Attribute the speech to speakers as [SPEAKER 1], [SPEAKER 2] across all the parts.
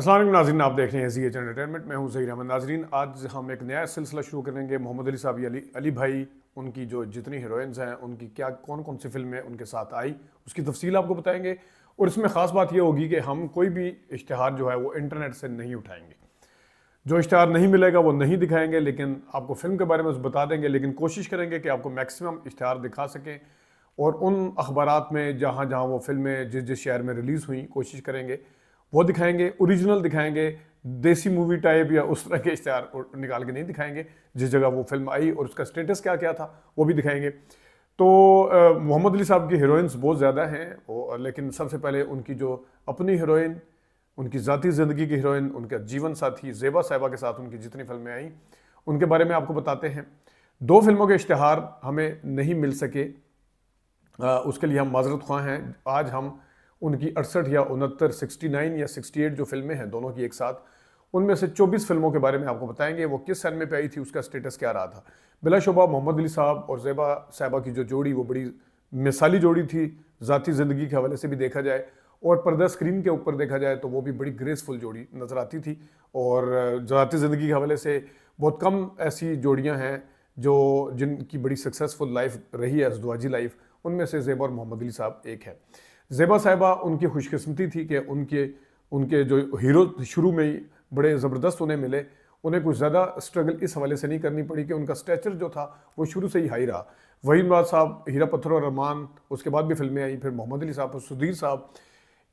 [SPEAKER 1] असलम नाजरन आप देख रहे हैं जी एच एंटरटेनमेंट मैं हूँ सही अहमद नाजरन आज हम एक नया सिलसिला शुरू करेंगे मोहम्मद अली साहब अली अली भाई उनकी जो जितनी हीरोइंस हैं उनकी क्या कौन कौन सी फिल्में उनके साथ आई उसकी तफसील आपको बताएंगे और इसमें ख़ास बात यह होगी कि हम कोई भी इश्तहार जो है वो इंटरनेट से नहीं उठाएंगे जो इश्तहार नहीं मिलेगा वो नहीं दिखाएंगे लेकिन आपको फिल्म के बारे में बता देंगे लेकिन कोशिश करेंगे कि आपको मैक्सिमम इश्तहार दिखा सकें और उन अखबार में जहाँ जहाँ वो फिल्में जिस जिस शहर में रिलीज़ हुई कोशिश करेंगे वो दिखाएंगे ओरिजिनल दिखाएंगे देसी मूवी टाइप या उस तरह के इश्तेहार निकाल के नहीं दिखाएंगे जिस जगह वो फिल्म आई और उसका स्टेटस क्या क्या था वो भी दिखाएंगे तो मोहम्मद अली साहब की हीरोइंस बहुत ज़्यादा हैं लेकिन सबसे पहले उनकी जो अपनी हीरोइन उनकी ज़ाती ज़िंदगी की हीरोइन उनका जीवन साथी जेबा साहिबा के साथ उनकी जितनी फिल्में आई उनके बारे में आपको बताते हैं दो फिल्मों के इश्तहार हमें नहीं मिल सके आ, उसके लिए हम माजरत ख्वाह हैं आज हम उनकी अड़सठ या उनहत्तर नाइन या एट जो फिल्में हैं दोनों की एक साथ उनमें से 24 फिल्मों के बारे में आपको बताएंगे वो किस सन में पे आई थी उसका स्टेटस क्या रहा था बिलाशुबा मोहम्मद अली साहब और जैबा साहबा की जो जोड़ी वो बड़ी मिसाली जोड़ी थी ज़ाती ज़िंदगी के हवाले से भी देखा जाए और पर्दा स्क्रीन के ऊपर देखा जाए तो वो भी बड़ी ग्रेसफुल जोड़ी नज़र आती थी और ज़ाती ज़िंदगी के हवाले से बहुत कम ऐसी जोड़ियाँ हैं जो जिनकी बड़ी सक्सेसफुल लाइफ रही है अजदवाजी लाइफ उनमें से ज़ैबा और मोहम्मद अली साहब एक है जेबा साहिबा उनकी खुशकस्मती थी कि उनके उनके जो हीरो शुरू में ही बड़े ज़बरदस्त उन्हें मिले उन्हें कुछ ज़्यादा स्ट्रगल इस हवाले से नहीं करनी पड़ी कि उनका स्टैचर जो था वो शुरू से ही हाई रहा वही बाद साहब हीरा पत्थर और रहमान उसके बाद भी फिल्में आई फिर मोहम्मद अली साहब और सुधीर साहब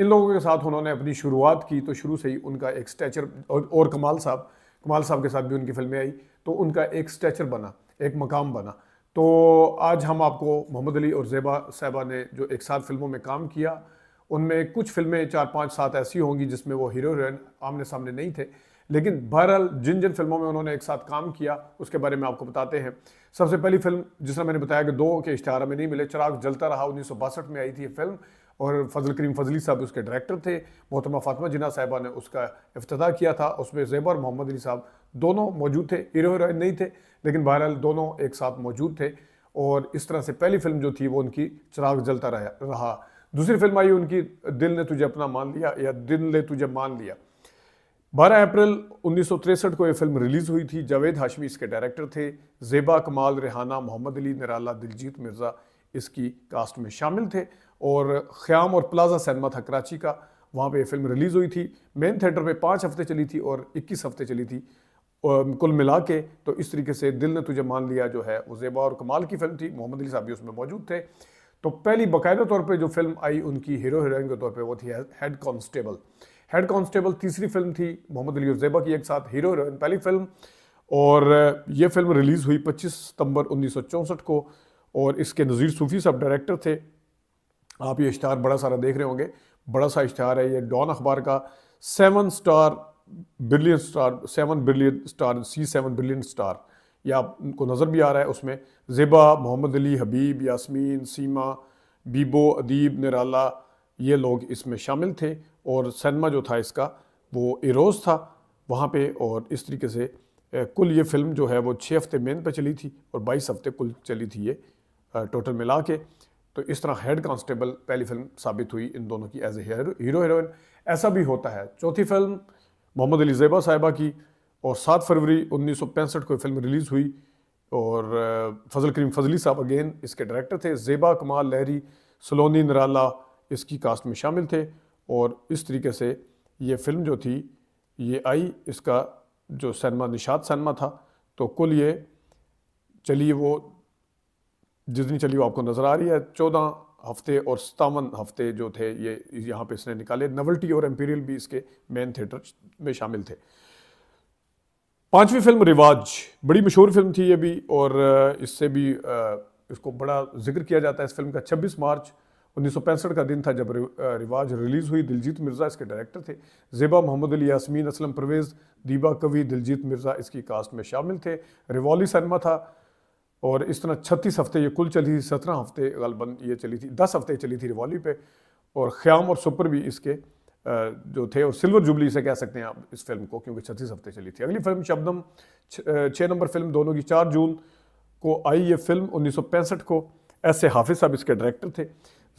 [SPEAKER 1] इन लोगों के साथ उन्होंने अपनी शुरुआत की तो शुरू से ही उनका एक स्टैचर और, और कमाल साहब कमाल साहब के साथ भी उनकी फिल्में आई तो उनका एक स्टैचर बना एक मकाम बना तो आज हम आपको मोहम्मद अली और जेबा साहबा ने जो एक साथ फिल्मों में काम किया उनमें कुछ फिल्में चार पाँच सात ऐसी होंगी जिसमें वो हीरो हीरोइन आमने सामने नहीं थे लेकिन बहरहाल जिन जिन फिल्मों में उन्होंने एक साथ काम किया उसके बारे में आपको बताते हैं सबसे पहली फिल्म जिसने मैंने बताया कि दो के इश्तहार में नहीं मिले चिराग जलता रहा उन्नीस में आई थी ये फिल्म और फजल करीम फजली साहब उसके डायरेक्टर थे मोहतरमा फातमा जिना साहिबा ने उसका अफ्ताह किया था उसमें जैबा और मोहम्मद अली साहब दोनों मौजूद थे हीरो हीरोइन नहीं थे लेकिन बहरहाल दोनों एक साथ मौजूद थे और इस तरह से पहली फिल्म जो थी वो उनकी चिराग जलता रहा दूसरी फिल्म आई उनकी दिल ने तुझे अपना मान लिया या दिल ने तुझे मान लिया 12 अप्रैल 1963 को ये फिल्म रिलीज़ हुई थी जावेद हाशमी इसके डायरेक्टर थे जेबा कमाल रेहाना मोहम्मद अली निराला दिलजीत मिर्ज़ा इसकी कास्ट में शामिल थे और ख़्याम और प्लाजा सैनमा था कराची का वहाँ पे फिल्म रिलीज़ हुई थी मेन थिएटर पे पाँच हफ्ते चली थी और इक्कीस हफ्ते चली थी कुल मिला के तो इस तरीके से दिल ने तुझे मान लिया जो है वो जेबा और कमाल की फिल्म थी मोहम्मद अली साहब भी उसमें मौजूद थे तो पहली बाकायदा तौर पर जो फिल्म आई उनकी हीरो हीरोइन के तौर पर वो थी हेड कॉन्स्टेबल हेड कॉन्स्टेबल तीसरी फिल्म थी मोहम्मद अली और जेबा की एक साथ हीरो हीरोइन पहली फिल्म और ये फिल्म रिलीज़ हुई 25 सितंबर उन्नीस को और इसके नज़ीर सूफ़ी साहब डायरेक्टर थे आप ये इश्तहार बड़ा सारा देख रहे होंगे बड़ा सा इश्तहार है ये डॉन अखबार का seven star brilliant star seven brilliant star see seven brilliant star ये आपको नज़र भी आ रहा है उसमें ज़िबा मोहम्मद अली हबीब यासमीन सीमा बीबो अदीब निराला ये लोग इसमें शामिल थे और सैनमा जो था इसका वो एरोज़ था वहाँ पे और इस तरीके से कुल ये फ़िल्म जो है वो छः हफ्ते मेन पे चली थी और बाईस हफ्ते कुल चली थी ये टोटल मिला के तो इस तरह हेड कांस्टेबल पहली फिल्म साबित हुई इन दोनों की एज ए हीरो हीरोइन ऐसा भी होता है चौथी फिल्म मोहम्मद अली जैबा साहिबा की और सात फरवरी उन्नीस को फिल्म रिलीज़ हुई और फजल करीम फजली साहब अगेन इसके डायरेक्टर थे जेबा कमाल लहरी सलोनी नराला इसकी कास्ट में शामिल थे और इस तरीके से ये फिल्म जो थी ये आई इसका जो सैनमा निषाद सैनमा था तो कुल ये चलिए वो जितनी चली वो आपको नज़र आ रही है चौदह हफ्ते और सतावन हफ्ते जो थे ये यहाँ पे इसने निकाले नवल्टी और एम्पीरियल भी इसके मेन थिएटर में शामिल थे पांचवी फिल्म रिवाज बड़ी मशहूर फिल्म थी ये भी और इससे भी इसको बड़ा जिक्र किया जाता है इस फिल्म का 26 मार्च उन्नीस का दिन था जब रिवाज रिलीज़ हुई दिलजीत मिर्ज़ा इसके डायरेक्टर थे जेबा मोहम्मद अली यासमीन असलम परवेज़ दीबा कवि दिलजीत मिर्ज़ा इसकी कास्ट में शामिल थे रिवॉली सिनेमा था और इस तरह छत्तीस हफ्ते ये कुल चली थी सत्रह हफ्ते गलबन ये चली थी दस हफ्ते चली थी रिवॉली पे और ख़्याम और सुपर भी इसके जो थे और सिल्वर जुबली से कह सकते हैं आप इस फिल्म को क्योंकि छत्तीस हफ्ते चली थी अगली फिल्म शबनम छः नंबर फिल्म दोनों की चार जून को आई ये फिल्म उन्नीस को एस ए हाफिज साहब इसके डायरेक्टर थे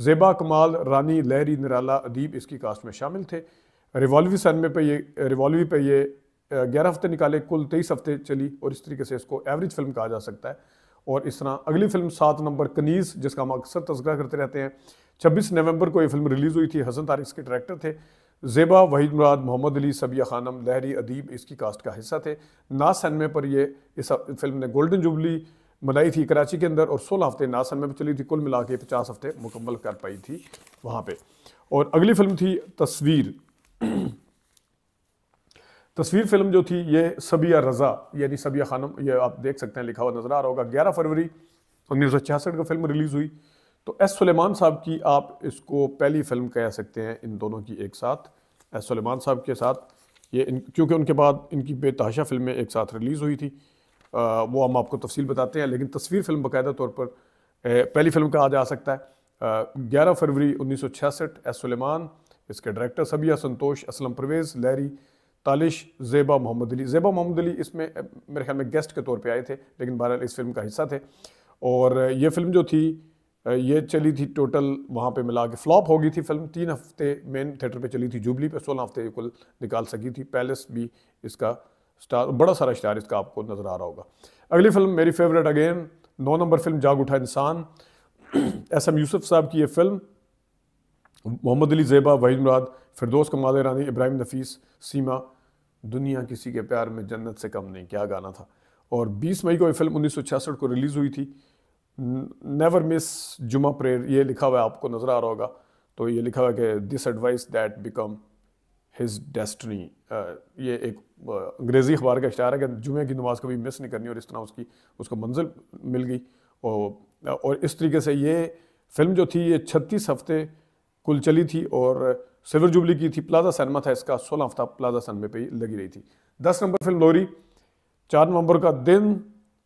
[SPEAKER 1] जेबा कमाल रानी लहरी निराला अदीब इसकी कास्ट में शामिल थे रिवॉल्वी सन में पे ये रिवॉल्वी पे ये ग्यारह हफ्ते निकाले कुल तेईस हफ्ते चली और इस तरीके से इसको एवरेज फिल्म कहा जा सकता है और इस तरह अगली फिल्म सात नंबर कनीज़ जिसका हम अक्सर तस्करा करते रहते हैं छब्बीस नवंबर को ये फिल्म रिलीज़ हुई थी हसन तारिक के डायरेक्टर थे जेबा वहीद मुराद मोहम्मद अली सबिया खानम लहरी अदीब इसकी कास्ट का हिस्सा थे ना सनमे पर ये इस फिल्म ने गोल्डन जुबली मनाई थी कराची के अंदर और सोलह हफ्ते ना सनमे पर चली थी कुल मिला के पचास हफ्ते मुकम्मल कर पाई थी वहाँ पर और अगली फिल्म थी तस्वीर तस्वीर फिल्म जो थी ये सबिया रज़ा यानी सबिया खानम ये आप देख सकते हैं लिखा हुआ नज़र आ रहा होगा ग्यारह फरवरी उन्नीस सौ छियासठ का फिल्म रिलीज़ हुई तो एस सुलेमान साहब की आप इसको पहली फिल्म कह सकते हैं इन दोनों की एक साथ एस सुलेमान साहब के साथ ये इन क्योंकि उनके बाद इनकी बेतहाशा फिल्में एक साथ रिलीज़ हुई थी आ, वो हम आपको तफसील बताते हैं लेकिन तस्वीर फिल्म बाकायदा तौर पर ए, पहली फिल्म कहा जा सकता है ग्यारह फरवरी उन्नीस सौ छियासठ एस सुलेमान इसके डायरेक्टर सबिया संतोष असलम परवेज़ लहरी तालिश जेबा मोहम्मद अली जेबा मोहम्मद अली इसमें मेरे ख्याल में गेस्ट के तौर पे आए थे लेकिन बहरहाल इस फिल्म का हिस्सा थे और ये फिल्म जो थी ये चली थी टोटल वहाँ पे मिला के फ्लॉप हो गई थी फिल्म तीन हफ्ते मेन थिएटर पे चली थी जुबली पे सोलह हफ्ते कुल निकाल सकी थी पैलेस भी इसका स्टार बड़ा सारा स्टार इसका आपको नज़र आ रहा होगा अगली फिल्म मेरी फेवरेट अगेन नौ नंबर फिल्म जाग उठा इंसान एस एम यूसुफ साहब की ये फिल्म मोहम्मद अली जेबा वहीद मुराद फिरदोस कमाल रानी इब्राहिम नफीस सीमा दुनिया किसी के प्यार में जन्नत से कम नहीं क्या गाना था और 20 मई को ये फिल्म उन्नीस को रिलीज़ हुई थी नेवर मिस जुमा प्रेयर ये लिखा हुआ है आपको नज़र आ रहा होगा तो ये लिखा हुआ कि this advice that become his destiny ये एक अंग्रेज़ी अखबार का इशारा है कि जुमे की नमाज़ कभी मिस नहीं करनी और इस तरह उसकी उसको मंजिल मिल गई और और इस तरीके से ये फिल्म जो थी ये छत्तीस हफ्ते कुल चली थी और सिल्वर जुबली की थी प्लाजा सैनमा था इसका सोलह हफ्ता प्लाजा सनमे पे लगी रही थी दस नंबर फिल्म लोरी चार नवंबर का दिन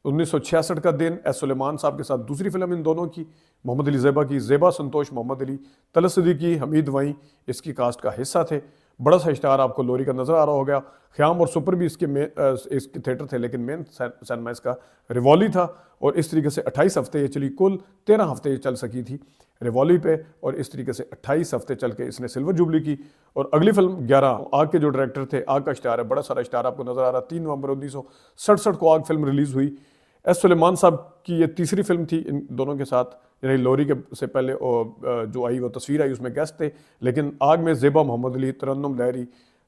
[SPEAKER 1] 1966 का दिन एस सलेमान साहब के साथ दूसरी फिल्म इन दोनों की मोहम्मद अली जेबा की जेबा संतोष मोहम्मद अली तलसदी की हमीद वहीं इसकी कास्ट का हिस्सा थे बड़ा सा इश्तहार आपको लोरी का नज़र आ रहा होगा ख़्याम और सुपर भी इसके में इसके थिएटर थे लेकिन मेन सैनमा इसका रिवॉली था और इस तरीके से 28 हफ्ते ये चली कुल 13 हफ्ते ये चल सकी थी रिवॉली पे और इस तरीके से 28 हफ्ते चल के इसने सिल्वर जुबली की और अगली फिल्म 11 आग के जो डायरेक्टर थे आग का इश्तहार है बड़ा सारा इश्तहार आपको नज़र आ रहा तीन नवंबर उन्नीस को आग फिल्म रिलीज़ हुई एस सुलेमान साहब की ये तीसरी फिल्म थी इन दोनों के साथ यानी लोरी के से पहले जो आई वो तस्वीर आई उसमें गेस्ट थे लेकिन आग में जेबा मोहम्मद अली तरन्नम लहरी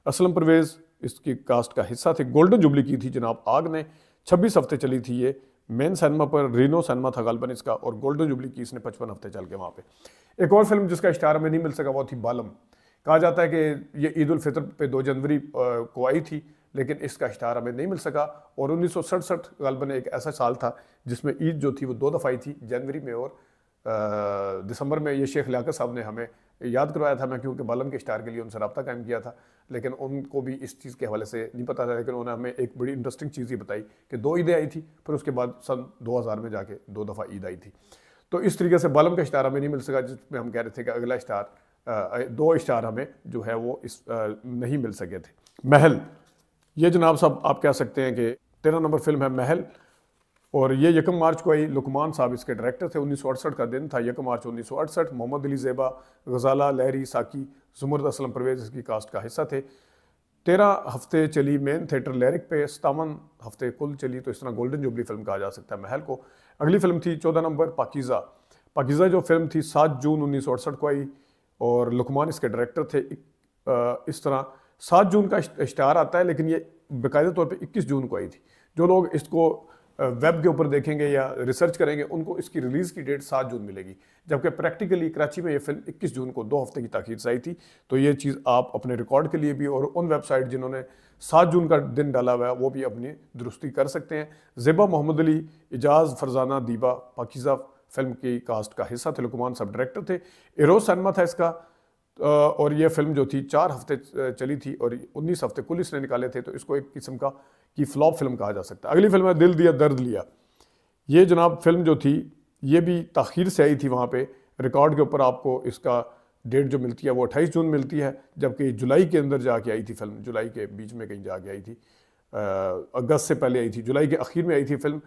[SPEAKER 1] असलम परवेज़ इसकी कास्ट का हिस्सा थे गोल्डन जुबली की थी जनाब आग ने छब्बीस हफ्ते चली थी ये मेन सिनेमा पर रीनो सिनेमा था गलबन इसका और गोल्डन जुबली की इसने पचपन हफ्ते चल के वहाँ पे एक और फिल्म जिसका इश्तार में नहीं मिल सका वो थी बालम कहा जाता है कि ये ईद उल फितर पे दो जनवरी को आई थी लेकिन इसका इश्तार हमें नहीं मिल सका और उन्नीस सौ सड़सठ गलबन एक ऐसा साल था जिसमें ईद जो थी वो दो दफ़ाई थी जनवरी में और दिसंबर में ये शेख लियाकत साहब ने हमें याद करवाया था मैं क्योंकि बालम के इश्तार के लिए उनसे रबता कायम किया था लेकिन उनको भी इस चीज़ के हवाले से नहीं पता था लेकिन उन्होंने हमें एक बड़ी इंटरेस्टिंग चीज़ ये बताई कि दो ईदें आई थी फिर उसके बाद सन हज़ार में जाके दो दफ़ा ईद आई थी तो इस तरीके से बालम का इश्तार हमें नहीं मिल सका जिसमें हम कह रहे थे कि अगला इश्तार दो इश्तार हमें जो है वो इस नहीं मिल सके थे महल ये जनाब साहब आप कह सकते हैं कि तेरह नंबर फिल्म है महल और ये यकम मार्च को आई लुकमान साहब इसके डायरेक्टर थे उन्नीस का दिन था यकम मार्च उन्नीस मोहम्मद अली जेबा गजाला लहरी साकी जुमरद असलम परवेज इसकी कास्ट का हिस्सा थे तेरह हफ्ते चली मेन थिएटर लैरिक पे सतावन हफ्ते कुल चली तो इस तरह गोल्डन जुबली फिल्म कहा जा सकता है महल को अगली फिल्म थी चौदह नंबर पाकिज़ा पाकिज़ा जो फिल्म थी सात जून उन्नीस को आई और लुकमान इसके डायरेक्टर थे इस तरह सात जून का इश्तहार आता है लेकिन ये बाकायदे तौर पर इक्कीस जून को आई थी जो लोग इसको वेब के ऊपर देखेंगे या रिसर्च करेंगे उनको इसकी रिलीज़ की डेट सात जून मिलेगी जबकि प्रैक्टिकली कराची में ये फिल्म इक्कीस जून को दो हफ्ते की तखीर से आई थी तो ये चीज़ आप अपने रिकॉर्ड के लिए भी और उन वेबसाइट जिन्होंने सात जून का दिन डाला हुआ है वो भी अपनी दुरुस्ती कर सकते हैं ज़िबा मोहम्मद अली एजाज फरजाना दीबा पाकिज़ा फिल्म की कास्ट का हिस्सा थे लुकमान सब डायरेक्टर थे एरोज सनमा था इसका और ये फिल्म जो थी चार हफ्ते चली थी और उन्नीस हफ्ते कुल इसने निकाले थे तो इसको एक किस्म का कि फ्लॉप फिल्म कहा जा सकता है अगली फिल्म है दिल दिया दर्द लिया ये जनाब फिल्म जो थी ये भी तखीर से आई थी वहाँ पर रिकॉर्ड के ऊपर आपको इसका डेट जो मिलती है वो अट्ठाईस जून मिलती है जबकि जुलाई के अंदर जाके आई थी फिल्म जुलाई के बीच में कहीं जाके आई थी अगस्त से पहले आई थी जुलाई के आखिर में आई थी फिल्म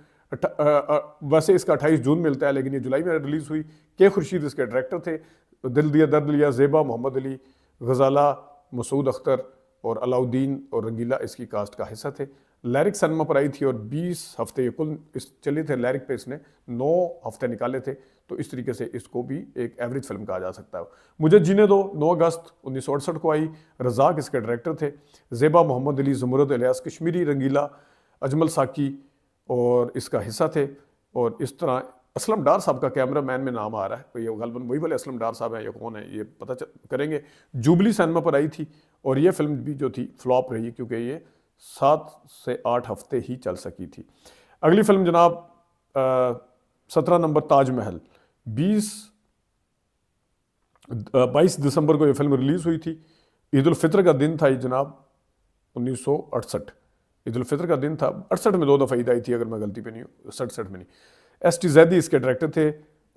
[SPEAKER 1] वैसे इसका अट्ठाईस जून मिलता है लेकिन ये जुलाई में रिलीज़ हुई के खुर्शीद इसके डायरेक्टर थे तो दिल दिया दर्द लिया जेबा मोहम्मद अली गजाला मसूद अख्तर और अलाउद्दीन और रंगीला इसकी कास्ट का हिस्सा थे लैरिक सनमा पर आई थी और 20 हफ्ते ये कुल इस चले थे लैरिक पे इसने 9 हफ्ते निकाले थे तो इस तरीके से इसको भी एक एवरेज फिल्म कहा जा सकता है मुझे जीने दो 9 अगस्त उन्नीस को आई रजाक इसके डायरेक्टर थे जेबा मोहम्मद अली जमरत अलियास कश्मीरी रंगीला अजमल साकी और इसका हिस्सा थे और इस तरह असलम डार साहब का कैमरा मैन में नाम आ रहा है ये गलबन वही वाले असलम डार साहब हैं ये कौन है ये पता करेंगे जूबली सैनमा पर आई थी और ये फिल्म भी जो थी फ्लॉप रही क्योंकि ये सात से आठ हफ्ते ही चल सकी थी अगली फिल्म जनाब सत्रह नंबर ताजमहल बीस बाईस दिसंबर को ये फिल्म रिलीज़ हुई थी ईदालफ़ितर का दिन था ये जनाब उन्नीस सौ अड़सठ ईदालफ़ितर का दिन था अड़सठ में दो दफ़ा ईद आई थी अगर मैं गलती पे नहीं हूँ सड़सठ में नहीं एस टी जैदी इसके डायरेक्टर थे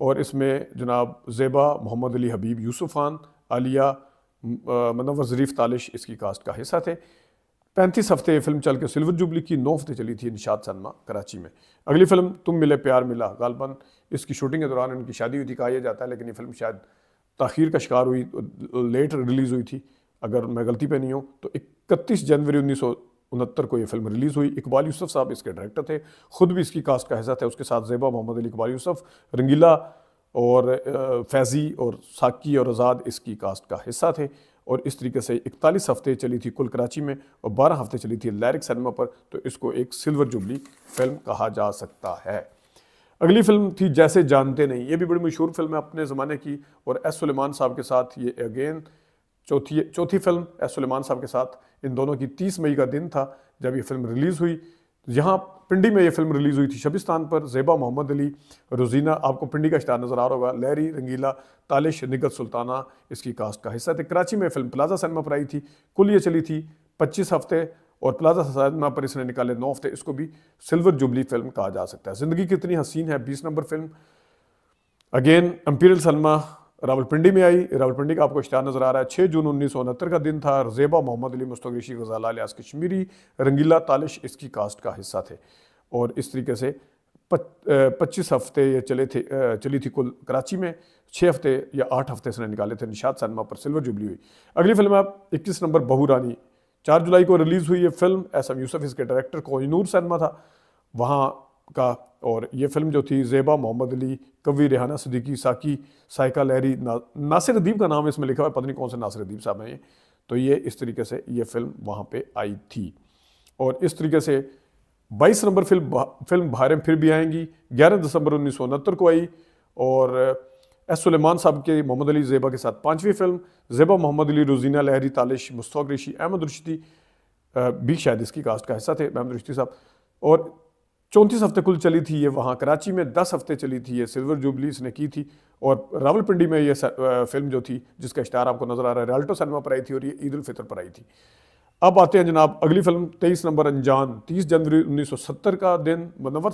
[SPEAKER 1] और इसमें जनाब जेबा मोहम्मद अली हबीब यूसुफ खान आलिया मनवर ज़रीफ़ तालिश इसकी कास्ट का हिस्सा थे पैंतीस हफ्ते फिल्म चल के सिल्वर जुबली की नौ हफ्ते चली थी निशाद सनमा कराची में अगली फिल्म तुम मिले प्यार मिला गालबन इसकी शूटिंग के दौरान इनकी शादी हुई थी कहा जाता है लेकिन ये फिल्म शायद तखीर का शिकार हुई लेट रिलीज़ हुई थी अगर मैं गलती पे नहीं हूँ तो इकतीस जनवरी उन्नीस सौ उनहत्तर को ये फिल्म रिलीज़ हुई इकबाल यूसुफ साहब इसके डायरेक्टर थे खुद भी इसकी कास्ट का हिस्सा थे उसके साथ जेबा मोहम्मद अली इकबाल यूसुफ रंगीला और फैज़ी और साकी और आज़ाद इसकी कास्ट का हिस्सा थे और इस तरीके से इकतालीस हफ्ते चली थी कुल कराची में और बारह हफ्ते चली थी लैरिक सिनेमा पर तो इसको एक सिल्वर जुबली फिल्म कहा जा सकता है अगली फिल्म थी जैसे जानते नहीं ये भी बड़ी मशहूर फिल्म है अपने ज़माने की और एस सलेमान साहब के साथ ये अगेन चौथी चौथी फिल्म एस सलेमान साहब के साथ इन दोनों की तीस मई का दिन था जब ये फिल्म रिलीज़ हुई यहाँ पिंडी में ये फिल्म रिलीज़ हुई थी शबिस्तान पर जेबा मोहम्मद अली रोजीना आपको पिंडी का स्टार नज़र आ रहा होगा लहरी रंगीला तालिश निगत सुल्ताना इसकी कास्ट का हिस्सा थे कराची में फिल्म प्लाजा सिनेमा पर आई थी कुल ये चली थी पच्चीस हफ्ते और प्लाजा सिनेमा पर इसने निकाले नौ हफ्ते इसको भी सिल्वर जुबली फिल्म कहा जा सकता है ज़िंदगी कितनी हसीन है बीस number film again Imperial Salma Rawalpindi में आई रावलपिंडी का आपको इश्तार नज़र आ रहा है छः जून उन्नीस का दिन था रजेबा मोहम्मद अली मुस्तगरीशी गजाला अलियास कश्मीरी रंगीला तालिश इसकी कास्ट का हिस्सा थे और इस तरीके से पच्चीस हफ्ते ये चले थे चली थी कुल कराची में छः हफ्ते या आठ हफ्ते इसने निकाले थे निषाद सनमा पर सिल्वर जुबली हुई अगली फिल्म आप इक्कीस नंबर बहू रानी चार जुलाई को रिलीज़ हुई ये फिल्म एस एम यूसफ इसके डायरेक्टर कोहिनूर सनमा था वहाँ का और ये फिल्म जो थी जेबा मोहम्मद अली कवी रेहाना सदीकी साकी साइका लहरी ना, नासिर अदीब का नाम इसमें लिखा हुआ है पत्नी कौन से नासिर अदीब साहब हैं तो ये इस तरीके से ये फिल्म वहाँ पर आई थी और इस तरीके से 22 नंबर फिल्म भा, फिल्म बाहरें फिर भी आएंगी 11 दिसंबर उन्नीस को आई और एस सुलेमान साहब के मोहम्मद अली जेबा के साथ पाँचवीं फिल्म जेबा मोहम्मद अली रोजीना लहरी तालिश मुस्तक ऋषि अहमद रशीदी भी शायद इसकी कास्ट का हिस्सा थे अहमद रशीदी साहब और चौंतीस हफ्ते कुल चली थी ये वहाँ कराची में दस हफ्ते चली थी ये सिल्वर जुबली इसने की थी और रावलपिंडी में ये फिल्म जो थी जिसका स्टार आपको नज़र आ रहा है रेल्टो सिनेमा पर आई थी और ये ईद उलफितर पर आई थी अब आते हैं जनाब अगली फिल्म तेईस नंबर अनजान तीस जनवरी सत्तर का दिन मनवर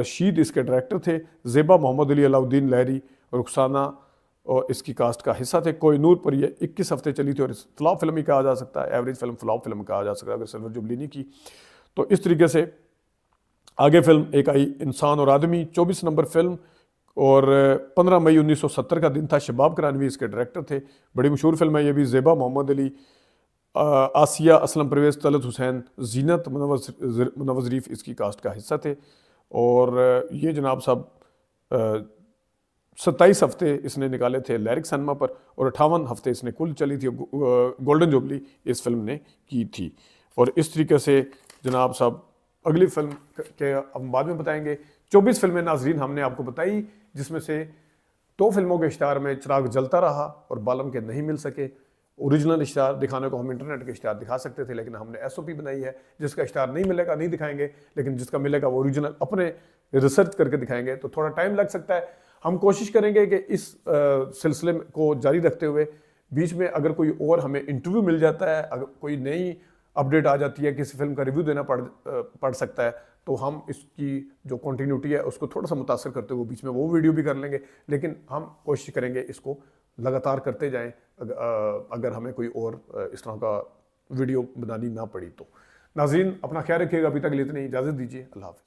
[SPEAKER 1] रशीद इसके डायरेक्टर थे जेबा मोहम्मद अली अलाउद्दीन लहरी रुखसाना और इसकी कास्ट का हिस्सा थे कोई नूर पर यह इक्कीस हफ्ते चली थी और इस फ्लॉप फिल्म ही कहा जा सकता है एवरेज फिल्म फ्लॉप फिल्म कहा जा सकता है अगर सिल्वर जुबली नहीं की तो इस तरीके से आगे फिल्म एक आई इंसान और आदमी 24 नंबर फिल्म और 15 मई 1970 का दिन था शबाब करानवी इसके डायरेक्टर थे बड़ी मशहूर फिल्म है ये भी जेबा मोहम्मद अली आसिया असलम परवेज़ तलत हुसैन जीनत मुनवजरीफ इसकी कास्ट का हिस्सा थे और ये जनाब साहब सत्ताईस हफ्ते इसने निकाले थे लैरिक सनमा पर और अठावन हफ्ते इसने कुल चली थी गोल्डन जुबली इस फिल्म ने की थी और इस तरीके से जनाब साहब अगली फिल्म के हम बाद में बताएंगे 24 फिल्में नाजरीन हमने आपको बताई जिसमें से दो फिल्मों के इश्तार में चिराग जलता रहा और बालम के नहीं मिल सके ओरिजिनल इश्तार दिखाने को हम इंटरनेट के इश्तार दिखा सकते थे लेकिन हमने एस बनाई है जिसका इश्तार नहीं मिलेगा नहीं दिखाएंगे लेकिन जिसका मिलेगा वो ओरिजिनल अपने रिसर्च करके दिखाएंगे तो थोड़ा टाइम लग सकता है हम कोशिश करेंगे कि इस सिलसिले को जारी रखते हुए बीच में अगर कोई और हमें इंटरव्यू मिल जाता है अगर कोई नई अपडेट आ जाती है किसी फिल्म का रिव्यू देना पड़ पड़ सकता है तो हम इसकी जो कॉन्टीन्यूटी है उसको थोड़ा सा मुतासर करते हुए बीच में वो वीडियो भी कर लेंगे लेकिन हम कोशिश करेंगे इसको लगातार करते जाएं अगर हमें कोई और इस तरह का वीडियो बनानी ना पड़ी तो नाजीन अपना ख्याल रखिएगा अभी तक लेते नहीं इजाज़त दीजिए अल्लाह